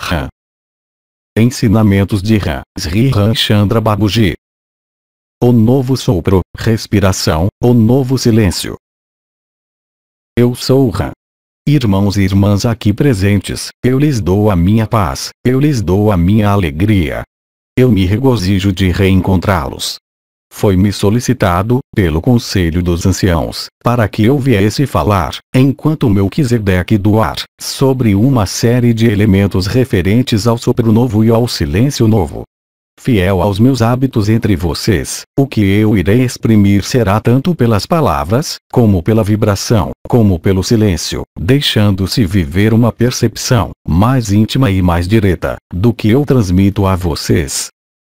Ram. Ensinamentos de Ram, Sri Ramchandra Babuji. O novo sopro, respiração, o novo silêncio. Eu sou Ram. Irmãos e irmãs aqui presentes, eu lhes dou a minha paz, eu lhes dou a minha alegria. Eu me regozijo de reencontrá-los. Foi-me solicitado, pelo conselho dos anciãos, para que eu viesse falar, enquanto meu Melquisedeque doar, sobre uma série de elementos referentes ao sopro novo e ao silêncio novo. Fiel aos meus hábitos entre vocês, o que eu irei exprimir será tanto pelas palavras, como pela vibração, como pelo silêncio, deixando-se viver uma percepção, mais íntima e mais direta, do que eu transmito a vocês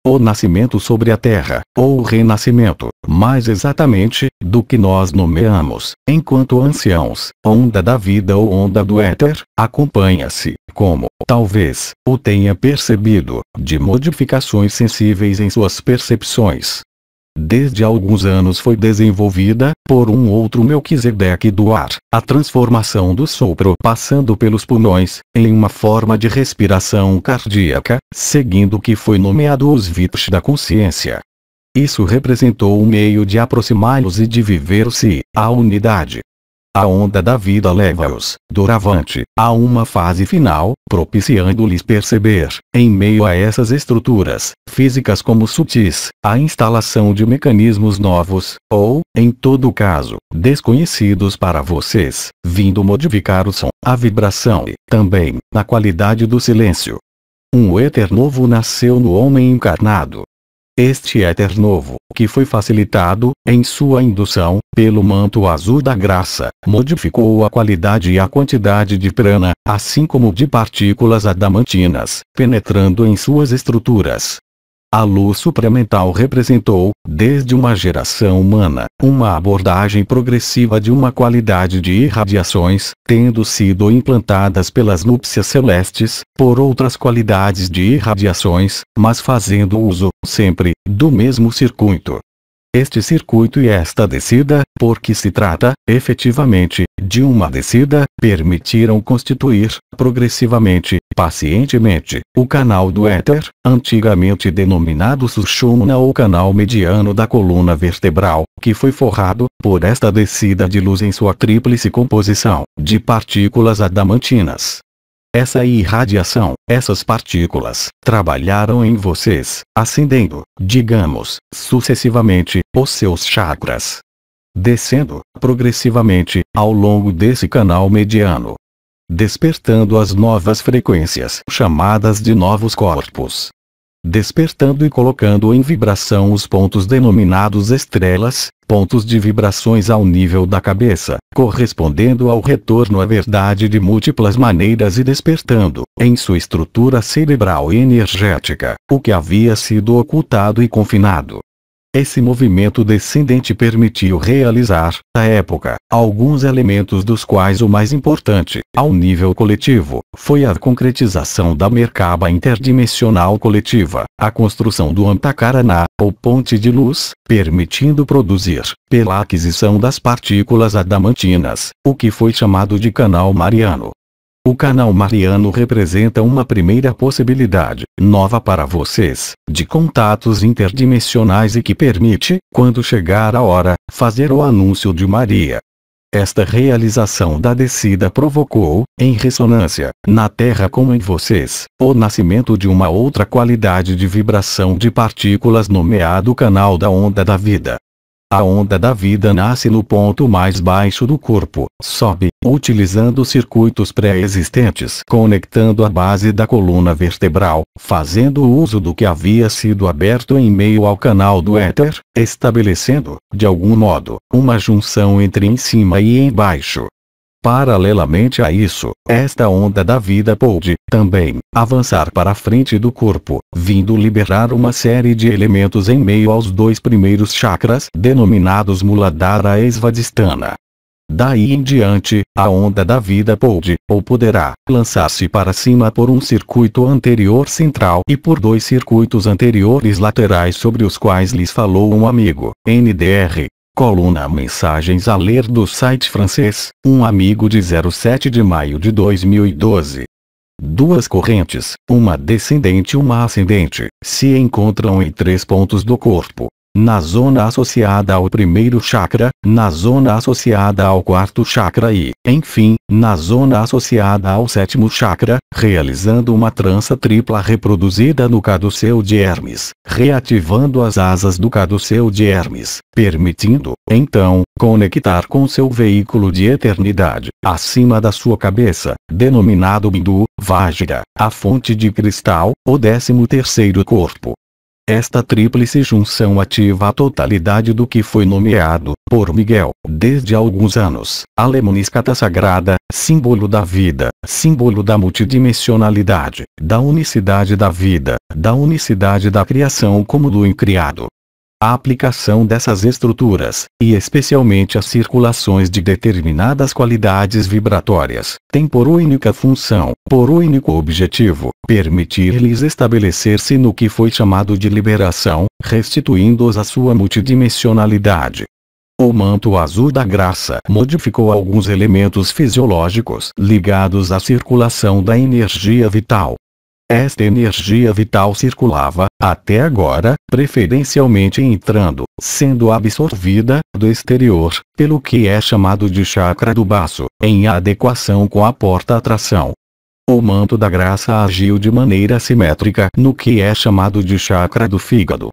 o nascimento sobre a terra, ou renascimento, mais exatamente, do que nós nomeamos, enquanto anciãos, onda da vida ou onda do éter, acompanha-se, como, talvez, o tenha percebido, de modificações sensíveis em suas percepções, Desde alguns anos foi desenvolvida, por um outro Melquisedeque do ar, a transformação do sopro passando pelos pulmões, em uma forma de respiração cardíaca, seguindo o que foi nomeado os VIPs da consciência. Isso representou um meio de aproximá-los e de viver-se, a unidade. A onda da vida leva-os, doravante, a uma fase final, propiciando-lhes perceber, em meio a essas estruturas, físicas como sutis, a instalação de mecanismos novos, ou, em todo caso, desconhecidos para vocês, vindo modificar o som, a vibração e, também, a qualidade do silêncio. Um éter novo nasceu no homem encarnado, este éter novo, que foi facilitado, em sua indução, pelo manto azul da graça, modificou a qualidade e a quantidade de prana, assim como de partículas adamantinas, penetrando em suas estruturas, a luz supramental representou, desde uma geração humana, uma abordagem progressiva de uma qualidade de irradiações, tendo sido implantadas pelas núpcias celestes, por outras qualidades de irradiações, mas fazendo uso, sempre, do mesmo circuito este circuito e é esta descida, porque se trata, efetivamente, de uma descida, permitiram constituir, progressivamente, pacientemente, o canal do éter, antigamente denominado Sushumna ou canal mediano da coluna vertebral, que foi forrado, por esta descida de luz em sua tríplice composição, de partículas adamantinas, essa irradiação, essas partículas, trabalharam em vocês, acendendo, digamos, sucessivamente, os seus chakras. Descendo, progressivamente, ao longo desse canal mediano. Despertando as novas frequências chamadas de novos corpos despertando e colocando em vibração os pontos denominados estrelas, pontos de vibrações ao nível da cabeça, correspondendo ao retorno à verdade de múltiplas maneiras e despertando, em sua estrutura cerebral e energética, o que havia sido ocultado e confinado. Esse movimento descendente permitiu realizar, à época, alguns elementos dos quais o mais importante, ao nível coletivo, foi a concretização da mercaba interdimensional coletiva, a construção do Antakaraná, ou ponte de luz, permitindo produzir, pela aquisição das partículas adamantinas, o que foi chamado de canal mariano, o canal Mariano representa uma primeira possibilidade, nova para vocês, de contatos interdimensionais e que permite, quando chegar a hora, fazer o anúncio de Maria. Esta realização da descida provocou, em ressonância, na Terra como em vocês, o nascimento de uma outra qualidade de vibração de partículas nomeado canal da onda da vida. A onda da vida nasce no ponto mais baixo do corpo, sobe, utilizando circuitos pré-existentes conectando a base da coluna vertebral, fazendo uso do que havia sido aberto em meio ao canal do éter, estabelecendo, de algum modo, uma junção entre em cima e embaixo, Paralelamente a isso, esta onda da vida pôde, também, avançar para a frente do corpo, vindo liberar uma série de elementos em meio aos dois primeiros chakras denominados Muladhara e Svadhisthana. Daí em diante, a onda da vida pôde, ou poderá, lançar-se para cima por um circuito anterior central e por dois circuitos anteriores laterais sobre os quais lhes falou um amigo, NDR, Coluna Mensagens a ler do site francês, um amigo de 07 de maio de 2012. Duas correntes, uma descendente e uma ascendente, se encontram em três pontos do corpo, na zona associada ao primeiro chakra, na zona associada ao quarto chakra e, enfim, na zona associada ao sétimo chakra, realizando uma trança tripla reproduzida no caduceu de Hermes, reativando as asas do caduceu de Hermes, permitindo, então, conectar com seu veículo de eternidade, acima da sua cabeça, denominado Bindu, Vajra, a fonte de cristal, o décimo terceiro corpo, esta tríplice junção ativa a totalidade do que foi nomeado, por Miguel, desde alguns anos, a lemoniscata sagrada, símbolo da vida, símbolo da multidimensionalidade, da unicidade da vida, da unicidade da criação como do incriado, a aplicação dessas estruturas, e especialmente as circulações de determinadas qualidades vibratórias, tem por única função, por único objetivo, permitir-lhes estabelecer-se no que foi chamado de liberação, restituindo-os à sua multidimensionalidade. O manto azul da graça modificou alguns elementos fisiológicos ligados à circulação da energia vital, esta energia vital circulava, até agora, preferencialmente entrando, sendo absorvida, do exterior, pelo que é chamado de chakra do baço, em adequação com a porta-atração. O manto da graça agiu de maneira simétrica no que é chamado de chakra do fígado.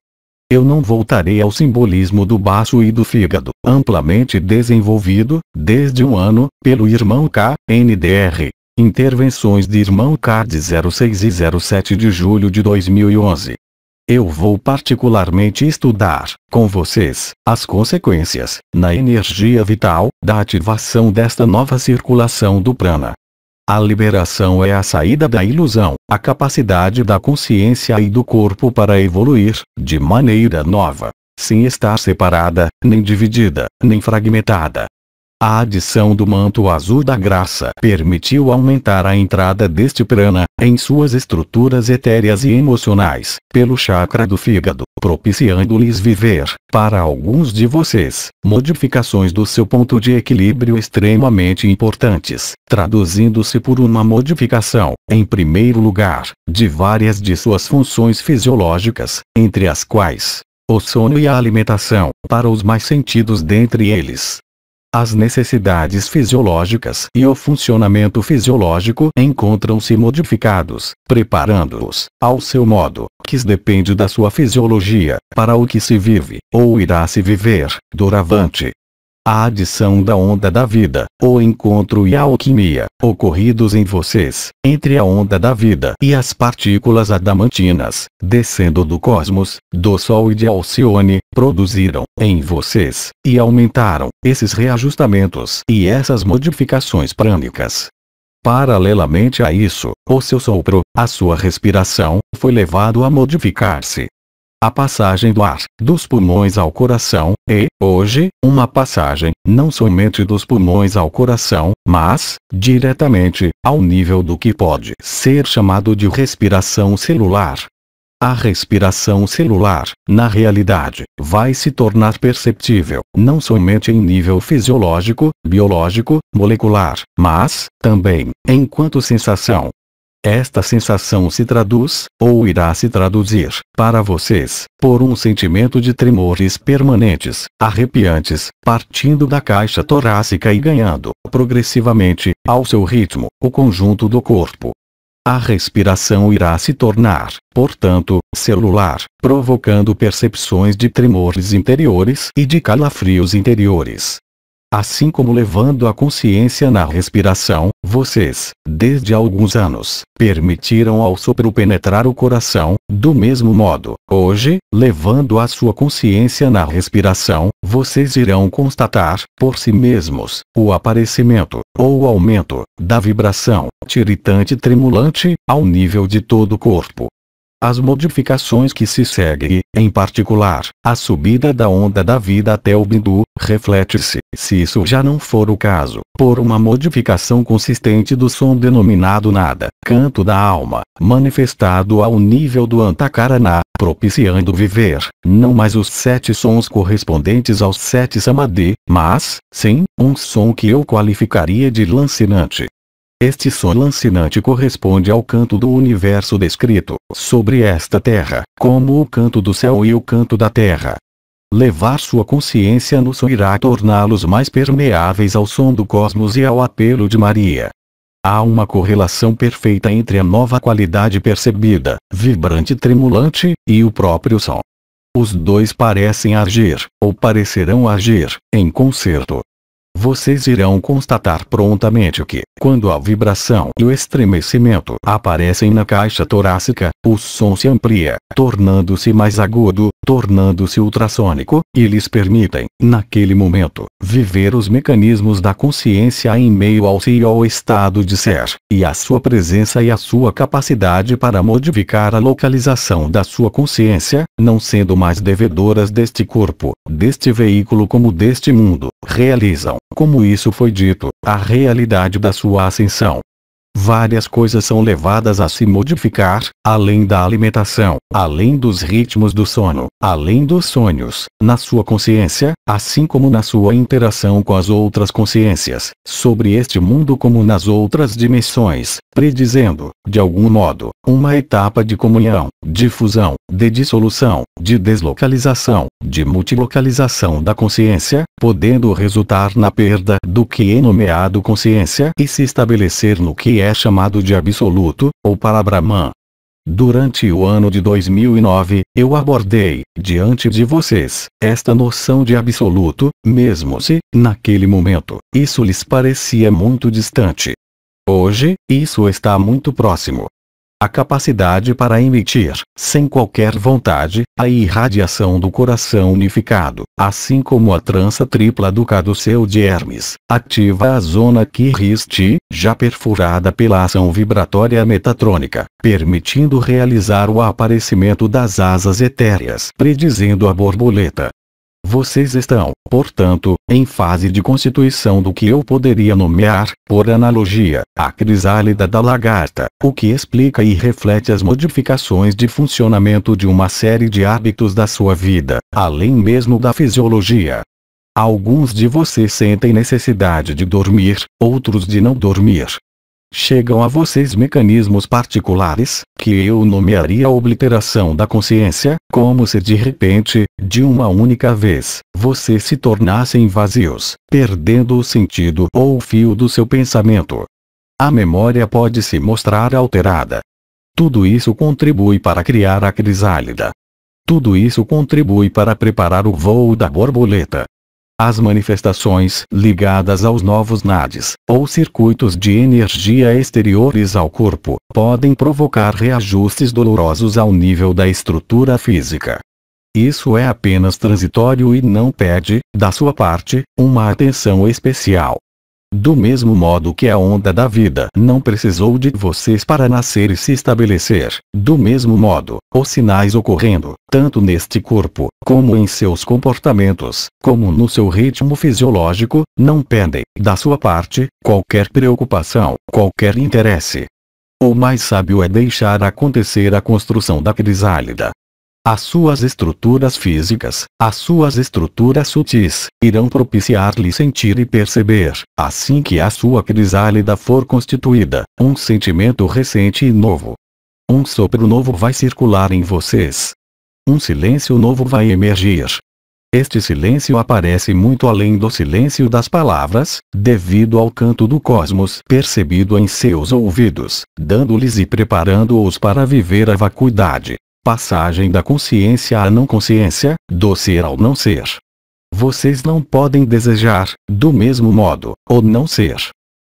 Eu não voltarei ao simbolismo do baço e do fígado, amplamente desenvolvido, desde um ano, pelo irmão K. NDR, Intervenções de Irmão Card 06 e 07 de julho de 2011. Eu vou particularmente estudar, com vocês, as consequências, na energia vital, da ativação desta nova circulação do prana. A liberação é a saída da ilusão, a capacidade da consciência e do corpo para evoluir, de maneira nova, sem estar separada, nem dividida, nem fragmentada, a adição do manto azul da graça permitiu aumentar a entrada deste prana, em suas estruturas etéreas e emocionais, pelo chakra do fígado, propiciando-lhes viver, para alguns de vocês, modificações do seu ponto de equilíbrio extremamente importantes, traduzindo-se por uma modificação, em primeiro lugar, de várias de suas funções fisiológicas, entre as quais, o sono e a alimentação, para os mais sentidos dentre eles, as necessidades fisiológicas e o funcionamento fisiológico encontram-se modificados, preparando-os, ao seu modo, que depende da sua fisiologia, para o que se vive, ou irá se viver, doravante a adição da onda da vida, o encontro e a alquimia, ocorridos em vocês, entre a onda da vida e as partículas adamantinas, descendo do cosmos, do Sol e de Alcione, produziram, em vocês, e aumentaram, esses reajustamentos e essas modificações prânicas. Paralelamente a isso, o seu sopro, a sua respiração, foi levado a modificar-se, a passagem do ar dos pulmões ao coração, e, é, hoje, uma passagem, não somente dos pulmões ao coração, mas, diretamente, ao nível do que pode ser chamado de respiração celular. A respiração celular, na realidade, vai se tornar perceptível, não somente em nível fisiológico, biológico, molecular, mas, também, enquanto sensação, esta sensação se traduz, ou irá se traduzir, para vocês, por um sentimento de tremores permanentes, arrepiantes, partindo da caixa torácica e ganhando, progressivamente, ao seu ritmo, o conjunto do corpo. A respiração irá se tornar, portanto, celular, provocando percepções de tremores interiores e de calafrios interiores assim como levando a consciência na respiração, vocês, desde alguns anos, permitiram ao sopro penetrar o coração, do mesmo modo, hoje, levando a sua consciência na respiração, vocês irão constatar, por si mesmos, o aparecimento, ou aumento, da vibração, tiritante tremulante, ao nível de todo o corpo. As modificações que se seguem, em particular, a subida da onda da vida até o Bindu, reflete-se, se isso já não for o caso, por uma modificação consistente do som denominado nada, canto da alma, manifestado ao nível do Antakarana, propiciando viver, não mais os sete sons correspondentes aos sete samadhi, mas, sim, um som que eu qualificaria de lancinante, este som lancinante corresponde ao canto do universo descrito sobre esta terra, como o canto do céu e o canto da terra. Levar sua consciência no som irá torná-los mais permeáveis ao som do cosmos e ao apelo de Maria. Há uma correlação perfeita entre a nova qualidade percebida, vibrante e tremulante, e o próprio som. Os dois parecem agir, ou parecerão agir, em concerto, vocês irão constatar prontamente que, quando a vibração e o estremecimento aparecem na caixa torácica, o som se amplia, tornando-se mais agudo, tornando-se ultrassônico, e lhes permitem, naquele momento, viver os mecanismos da consciência em meio ao si e ao estado de ser, e a sua presença e a sua capacidade para modificar a localização da sua consciência, não sendo mais devedoras deste corpo, deste veículo como deste mundo, realizam como isso foi dito, a realidade da sua ascensão várias coisas são levadas a se modificar, além da alimentação, além dos ritmos do sono, além dos sonhos, na sua consciência, assim como na sua interação com as outras consciências, sobre este mundo como nas outras dimensões, predizendo, de algum modo, uma etapa de comunhão, de fusão, de dissolução, de deslocalização, de multilocalização da consciência, podendo resultar na perda do que é nomeado consciência e se estabelecer no que é é chamado de absoluto, ou para Brahman. Durante o ano de 2009, eu abordei, diante de vocês, esta noção de absoluto, mesmo se, naquele momento, isso lhes parecia muito distante. Hoje, isso está muito próximo a capacidade para emitir, sem qualquer vontade, a irradiação do coração unificado, assim como a trança tripla do caduceu de Hermes, ativa a zona que já perfurada pela ação vibratória metatrônica, permitindo realizar o aparecimento das asas etéreas, predizendo a borboleta. Vocês estão, portanto, em fase de constituição do que eu poderia nomear, por analogia, a crisálida da lagarta, o que explica e reflete as modificações de funcionamento de uma série de hábitos da sua vida, além mesmo da fisiologia. Alguns de vocês sentem necessidade de dormir, outros de não dormir, Chegam a vocês mecanismos particulares, que eu nomearia obliteração da consciência, como se de repente, de uma única vez, vocês se tornassem vazios, perdendo o sentido ou o fio do seu pensamento. A memória pode se mostrar alterada. Tudo isso contribui para criar a crisálida. Tudo isso contribui para preparar o voo da borboleta. As manifestações ligadas aos novos NADs ou circuitos de energia exteriores ao corpo, podem provocar reajustes dolorosos ao nível da estrutura física. Isso é apenas transitório e não pede, da sua parte, uma atenção especial. Do mesmo modo que a onda da vida não precisou de vocês para nascer e se estabelecer, do mesmo modo, os sinais ocorrendo, tanto neste corpo, como em seus comportamentos, como no seu ritmo fisiológico, não pendem, da sua parte, qualquer preocupação, qualquer interesse. O mais sábio é deixar acontecer a construção da crisálida, as suas estruturas físicas, as suas estruturas sutis, irão propiciar-lhe sentir e perceber, assim que a sua crisálida for constituída, um sentimento recente e novo. Um sopro novo vai circular em vocês. Um silêncio novo vai emergir. Este silêncio aparece muito além do silêncio das palavras, devido ao canto do cosmos percebido em seus ouvidos, dando-lhes e preparando-os para viver a vacuidade, passagem da consciência à não consciência, do ser ao não ser. Vocês não podem desejar, do mesmo modo, o não ser.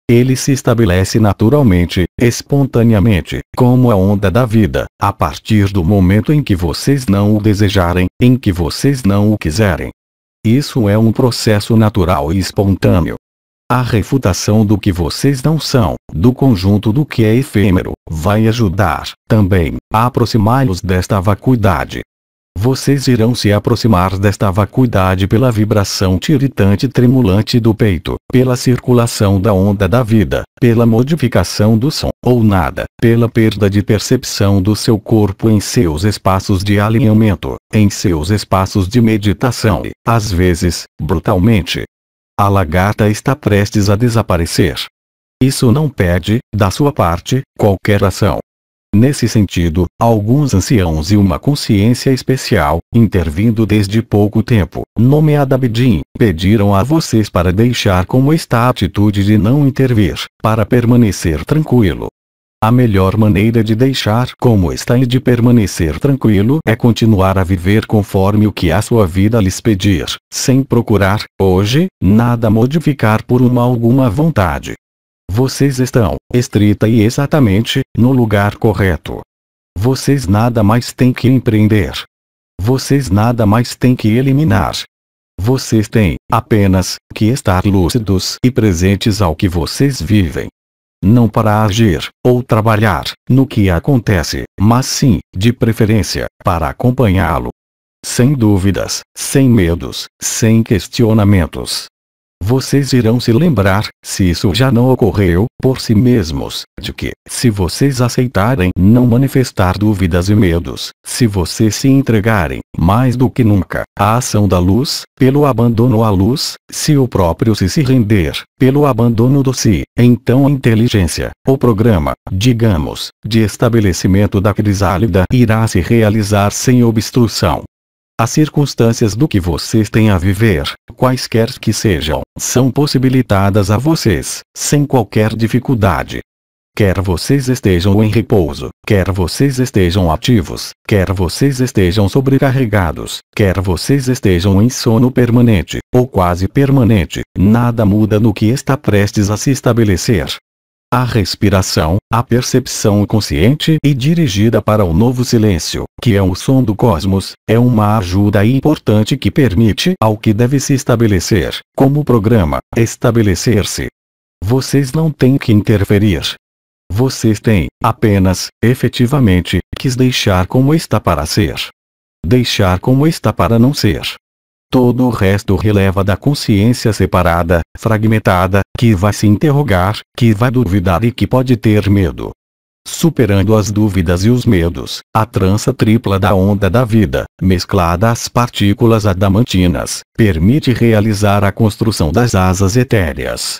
Ele se estabelece naturalmente, espontaneamente, como a onda da vida, a partir do momento em que vocês não o desejarem, em que vocês não o quiserem. Isso é um processo natural e espontâneo, a refutação do que vocês não são, do conjunto do que é efêmero, vai ajudar, também, a aproximá-los desta vacuidade. Vocês irão se aproximar desta vacuidade pela vibração tiritante tremulante do peito, pela circulação da onda da vida, pela modificação do som, ou nada, pela perda de percepção do seu corpo em seus espaços de alinhamento, em seus espaços de meditação e, às vezes, brutalmente, a lagarta está prestes a desaparecer. Isso não pede, da sua parte, qualquer ação. Nesse sentido, alguns anciãos e uma consciência especial, intervindo desde pouco tempo, nomeada Bedin, pediram a vocês para deixar como está a atitude de não intervir, para permanecer tranquilo, a melhor maneira de deixar como está e de permanecer tranquilo é continuar a viver conforme o que a sua vida lhes pedir, sem procurar, hoje, nada modificar por uma alguma vontade. Vocês estão, estrita e exatamente, no lugar correto. Vocês nada mais têm que empreender. Vocês nada mais têm que eliminar. Vocês têm, apenas, que estar lúcidos e presentes ao que vocês vivem não para agir ou trabalhar no que acontece, mas sim, de preferência, para acompanhá-lo. Sem dúvidas, sem medos, sem questionamentos, vocês irão se lembrar, se isso já não ocorreu, por si mesmos, de que, se vocês aceitarem não manifestar dúvidas e medos, se vocês se entregarem, mais do que nunca, à ação da luz, pelo abandono à luz, se o próprio se se render, pelo abandono do si, então a inteligência, o programa, digamos, de estabelecimento da crisálida irá se realizar sem obstrução. As circunstâncias do que vocês têm a viver, quaisquer que sejam, são possibilitadas a vocês, sem qualquer dificuldade. Quer vocês estejam em repouso, quer vocês estejam ativos, quer vocês estejam sobrecarregados, quer vocês estejam em sono permanente, ou quase permanente, nada muda no que está prestes a se estabelecer, a respiração, a percepção consciente e dirigida para o novo silêncio, que é o som do cosmos, é uma ajuda importante que permite ao que deve se estabelecer, como programa, estabelecer-se. Vocês não têm que interferir. Vocês têm, apenas, efetivamente, que deixar como está para ser. Deixar como está para não ser. Todo o resto releva da consciência separada, fragmentada, que vai se interrogar, que vai duvidar e que pode ter medo. Superando as dúvidas e os medos, a trança tripla da onda da vida, mesclada às partículas adamantinas, permite realizar a construção das asas etéreas.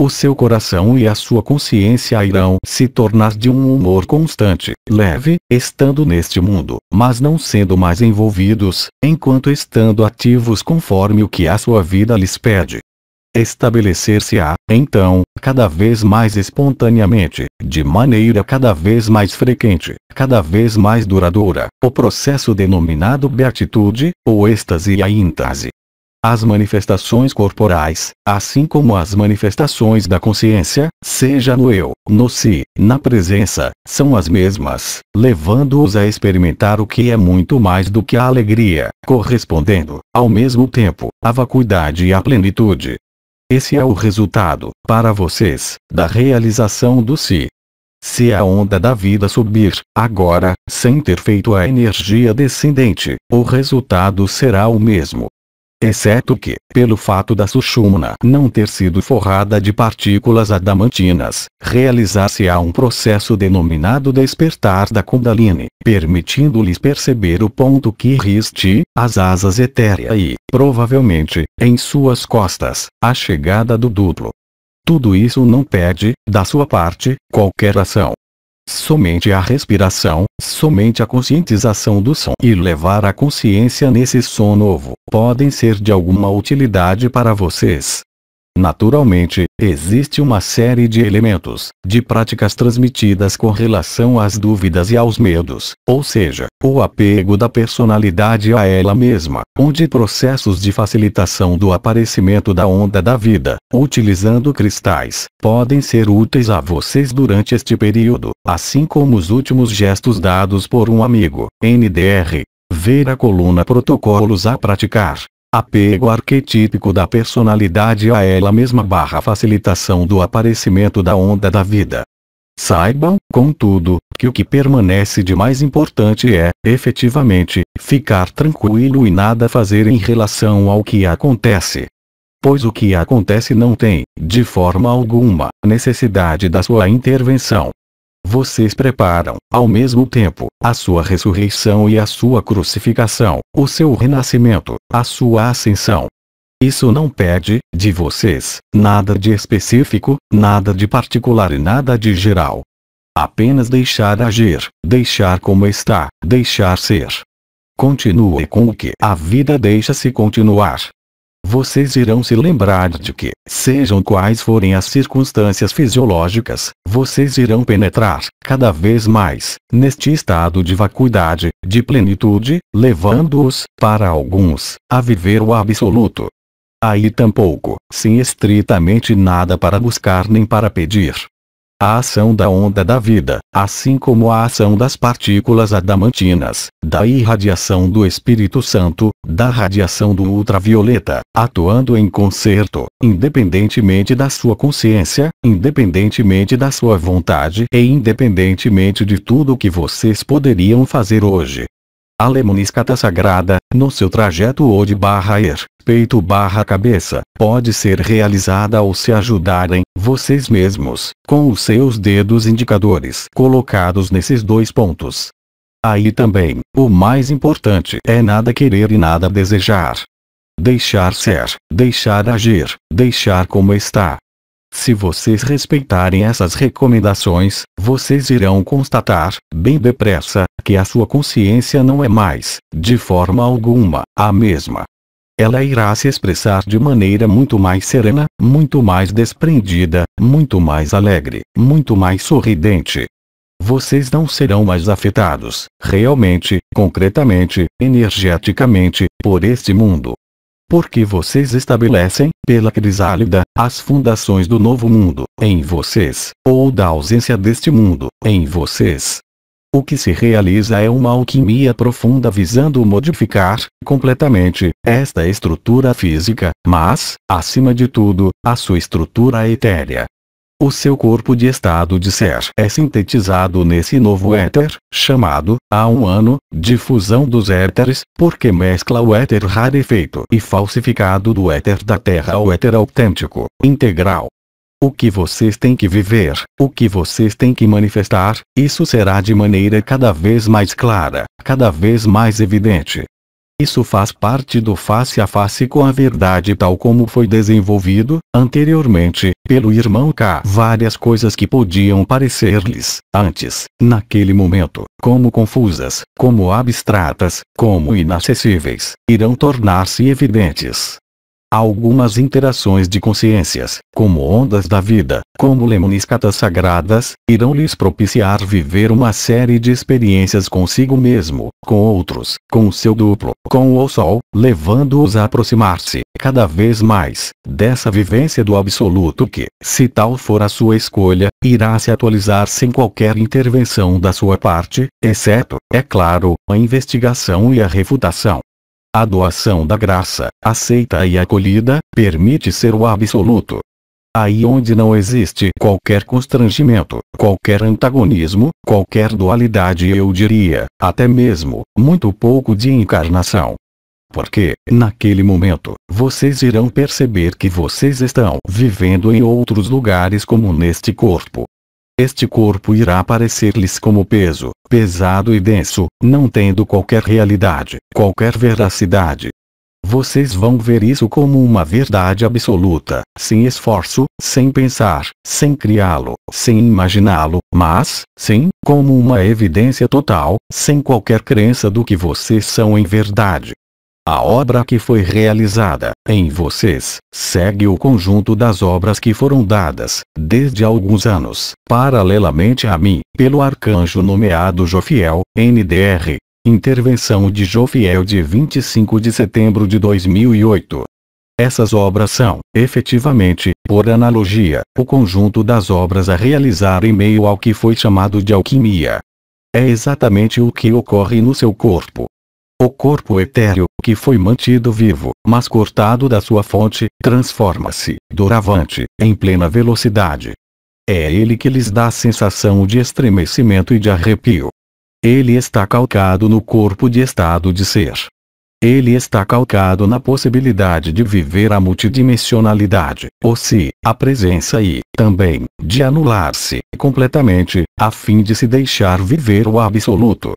O seu coração e a sua consciência irão se tornar de um humor constante, leve, estando neste mundo, mas não sendo mais envolvidos, enquanto estando ativos conforme o que a sua vida lhes pede estabelecer-se-á, então, cada vez mais espontaneamente, de maneira cada vez mais frequente, cada vez mais duradoura, o processo denominado beatitude, ou êxtase e a íntase. As manifestações corporais, assim como as manifestações da consciência, seja no eu, no si, na presença, são as mesmas, levando-os a experimentar o que é muito mais do que a alegria, correspondendo, ao mesmo tempo, à vacuidade e à plenitude, esse é o resultado, para vocês, da realização do si. Se a onda da vida subir, agora, sem ter feito a energia descendente, o resultado será o mesmo exceto que, pelo fato da Sushumna não ter sido forrada de partículas adamantinas, realizar-se-á um processo denominado despertar da Kundalini, permitindo-lhes perceber o ponto que riste, as asas etérea e, provavelmente, em suas costas, a chegada do duplo. Tudo isso não pede, da sua parte, qualquer ação, somente a respiração, somente a conscientização do som e levar a consciência nesse som novo, podem ser de alguma utilidade para vocês. Naturalmente, existe uma série de elementos, de práticas transmitidas com relação às dúvidas e aos medos, ou seja, o apego da personalidade a ela mesma, onde processos de facilitação do aparecimento da onda da vida, utilizando cristais, podem ser úteis a vocês durante este período, assim como os últimos gestos dados por um amigo, NDR. Ver a coluna Protocolos a praticar apego arquetípico da personalidade a ela mesma barra facilitação do aparecimento da onda da vida. Saibam, contudo, que o que permanece de mais importante é, efetivamente, ficar tranquilo e nada fazer em relação ao que acontece. Pois o que acontece não tem, de forma alguma, necessidade da sua intervenção vocês preparam, ao mesmo tempo, a sua ressurreição e a sua crucificação, o seu renascimento, a sua ascensão. Isso não pede, de vocês, nada de específico, nada de particular e nada de geral. Apenas deixar agir, deixar como está, deixar ser. Continue com o que a vida deixa se continuar vocês irão se lembrar de que, sejam quais forem as circunstâncias fisiológicas, vocês irão penetrar, cada vez mais, neste estado de vacuidade, de plenitude, levando-os, para alguns, a viver o absoluto. Aí tampouco, sem estritamente nada para buscar nem para pedir, a ação da onda da vida, assim como a ação das partículas adamantinas, da irradiação do Espírito Santo, da radiação do ultravioleta, atuando em concerto, independentemente da sua consciência, independentemente da sua vontade e independentemente de tudo o que vocês poderiam fazer hoje. A lemoniscata sagrada, no seu trajeto ou de barra er, peito barra cabeça, pode ser realizada ou se ajudarem, vocês mesmos, com os seus dedos indicadores colocados nesses dois pontos. Aí também, o mais importante é nada querer e nada desejar. Deixar ser, deixar agir, deixar como está, se vocês respeitarem essas recomendações, vocês irão constatar, bem depressa, que a sua consciência não é mais, de forma alguma, a mesma. Ela irá se expressar de maneira muito mais serena, muito mais desprendida, muito mais alegre, muito mais sorridente. Vocês não serão mais afetados, realmente, concretamente, energeticamente, por este mundo, porque vocês estabelecem, pela crisálida, as fundações do novo mundo, em vocês, ou da ausência deste mundo, em vocês. O que se realiza é uma alquimia profunda visando modificar, completamente, esta estrutura física, mas, acima de tudo, a sua estrutura etérea, o seu corpo de estado de ser é sintetizado nesse novo éter, chamado, há um ano, de fusão dos éteres, porque mescla o éter rarefeito e falsificado do éter da Terra ao éter autêntico, integral. O que vocês têm que viver, o que vocês têm que manifestar, isso será de maneira cada vez mais clara, cada vez mais evidente, isso faz parte do face a face com a verdade tal como foi desenvolvido, anteriormente, pelo irmão K. Várias coisas que podiam parecer-lhes, antes, naquele momento, como confusas, como abstratas, como inacessíveis, irão tornar-se evidentes. Algumas interações de consciências, como ondas da vida, como lemniscatas sagradas, irão lhes propiciar viver uma série de experiências consigo mesmo, com outros, com o seu duplo, com o sol, levando-os a aproximar-se, cada vez mais, dessa vivência do absoluto que, se tal for a sua escolha, irá se atualizar sem qualquer intervenção da sua parte, exceto, é claro, a investigação e a refutação. A doação da graça, aceita e acolhida, permite ser o absoluto. Aí onde não existe qualquer constrangimento, qualquer antagonismo, qualquer dualidade eu diria, até mesmo, muito pouco de encarnação. Porque, naquele momento, vocês irão perceber que vocês estão vivendo em outros lugares como neste corpo, este corpo irá parecer-lhes como peso, pesado e denso, não tendo qualquer realidade, qualquer veracidade. Vocês vão ver isso como uma verdade absoluta, sem esforço, sem pensar, sem criá-lo, sem imaginá-lo, mas, sim, como uma evidência total, sem qualquer crença do que vocês são em verdade. A obra que foi realizada em vocês segue o conjunto das obras que foram dadas, desde alguns anos, paralelamente a mim, pelo arcanjo nomeado Jofiel, NDR. Intervenção de Jofiel de 25 de setembro de 2008. Essas obras são, efetivamente, por analogia, o conjunto das obras a realizar em meio ao que foi chamado de alquimia. É exatamente o que ocorre no seu corpo, o corpo etéreo, que foi mantido vivo, mas cortado da sua fonte, transforma-se, doravante, em plena velocidade. É ele que lhes dá a sensação de estremecimento e de arrepio. Ele está calcado no corpo de estado de ser. Ele está calcado na possibilidade de viver a multidimensionalidade, ou se, a presença e, também, de anular-se completamente, a fim de se deixar viver o absoluto.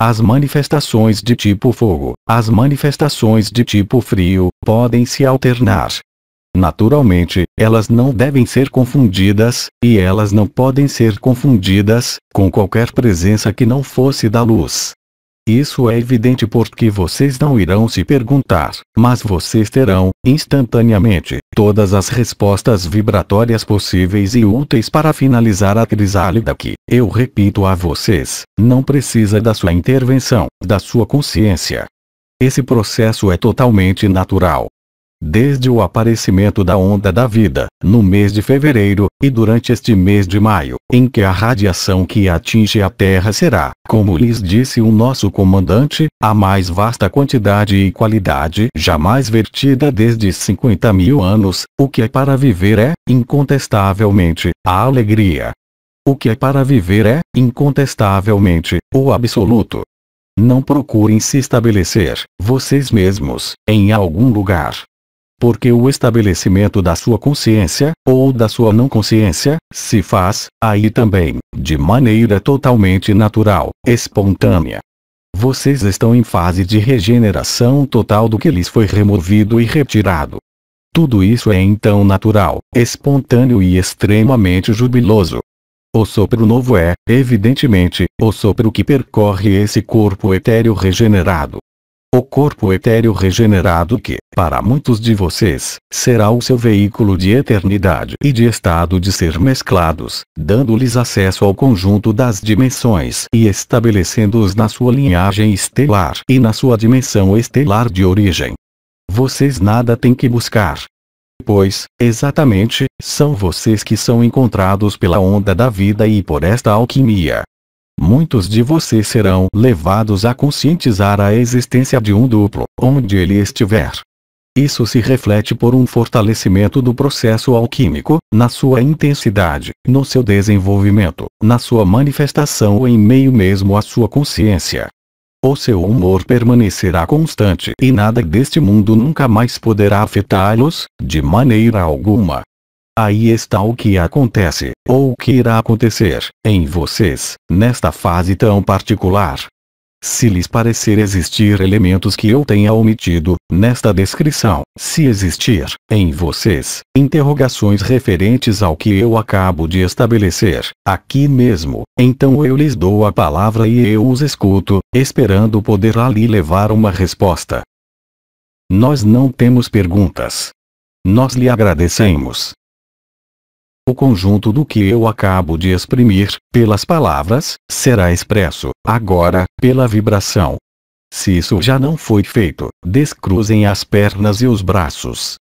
As manifestações de tipo fogo, as manifestações de tipo frio, podem se alternar. Naturalmente, elas não devem ser confundidas, e elas não podem ser confundidas, com qualquer presença que não fosse da luz. Isso é evidente porque vocês não irão se perguntar, mas vocês terão, instantaneamente, todas as respostas vibratórias possíveis e úteis para finalizar a crisálida que, eu repito a vocês, não precisa da sua intervenção, da sua consciência. Esse processo é totalmente natural, desde o aparecimento da onda da vida, no mês de fevereiro, e durante este mês de maio, em que a radiação que atinge a Terra será, como lhes disse o nosso comandante, a mais vasta quantidade e qualidade jamais vertida desde 50 mil anos, o que é para viver é, incontestavelmente, a alegria. O que é para viver é, incontestavelmente, o absoluto. Não procurem se estabelecer, vocês mesmos, em algum lugar, porque o estabelecimento da sua consciência, ou da sua não consciência, se faz, aí também, de maneira totalmente natural, espontânea. Vocês estão em fase de regeneração total do que lhes foi removido e retirado. Tudo isso é então natural, espontâneo e extremamente jubiloso. O sopro novo é, evidentemente, o sopro que percorre esse corpo etéreo regenerado. O corpo etéreo regenerado que, para muitos de vocês, será o seu veículo de eternidade e de estado de ser mesclados, dando-lhes acesso ao conjunto das dimensões e estabelecendo-os na sua linhagem estelar e na sua dimensão estelar de origem. Vocês nada têm que buscar. Pois, exatamente, são vocês que são encontrados pela onda da vida e por esta alquimia, muitos de vocês serão levados a conscientizar a existência de um duplo, onde ele estiver. Isso se reflete por um fortalecimento do processo alquímico, na sua intensidade, no seu desenvolvimento, na sua manifestação ou em meio mesmo à sua consciência. O seu humor permanecerá constante e nada deste mundo nunca mais poderá afetá-los, de maneira alguma. Aí está o que acontece, ou o que irá acontecer, em vocês, nesta fase tão particular. Se lhes parecer existir elementos que eu tenha omitido, nesta descrição, se existir, em vocês, interrogações referentes ao que eu acabo de estabelecer, aqui mesmo, então eu lhes dou a palavra e eu os escuto, esperando poder ali levar uma resposta. Nós não temos perguntas. Nós lhe agradecemos. O conjunto do que eu acabo de exprimir, pelas palavras, será expresso, agora, pela vibração. Se isso já não foi feito, descruzem as pernas e os braços.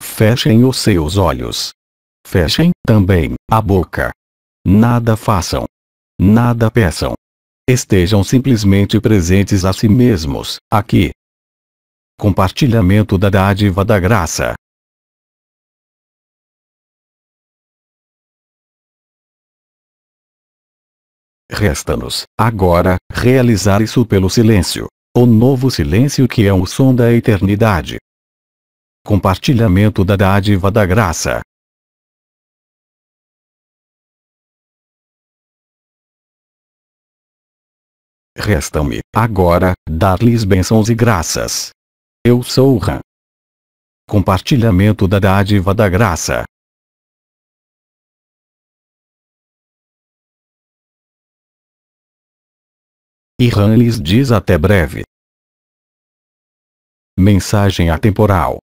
Fechem os seus olhos. Fechem, também, a boca. Nada façam. Nada peçam. Estejam simplesmente presentes a si mesmos, aqui. Compartilhamento da dádiva da graça. Resta-nos, agora, realizar isso pelo silêncio. O novo silêncio que é o som da eternidade. Compartilhamento da dádiva da graça. Resta-me, agora, dar-lhes bênçãos e graças. Eu sou o Ram. Compartilhamento da dádiva da graça. E Han lhes diz até breve. Mensagem atemporal